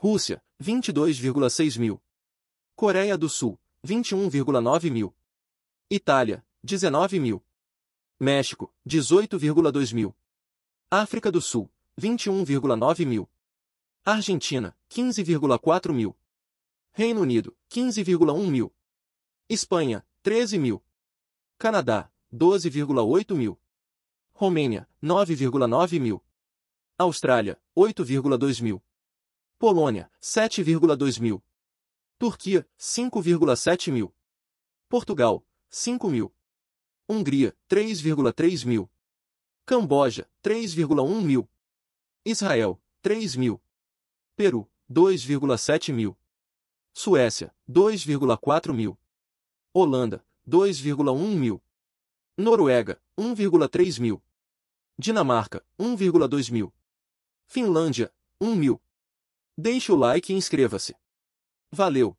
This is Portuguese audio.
Rússia, 22,6 mil. Coreia do Sul, 21,9 mil. Itália, 19 mil. México, 18,2 mil. África do Sul, 21,9 mil. Argentina, 15,4 mil. Reino Unido, 15,1 mil. Espanha, 13 mil. Canadá, 12,8 mil. Romênia, 9,9 mil. Austrália, 8,2 mil. Polônia, 7,2 mil. Turquia, 5,7 mil. Portugal, 5 mil. Hungria, 3,3 mil. Camboja, 3,1 mil. Israel, 3 mil. Peru, 2,7 mil. Suécia, 2,4 mil. Holanda, 2,1 mil. Noruega, 1,3 mil. Dinamarca, 1,2 mil. Finlândia, 1 mil. Deixe o like e inscreva-se. Valeu!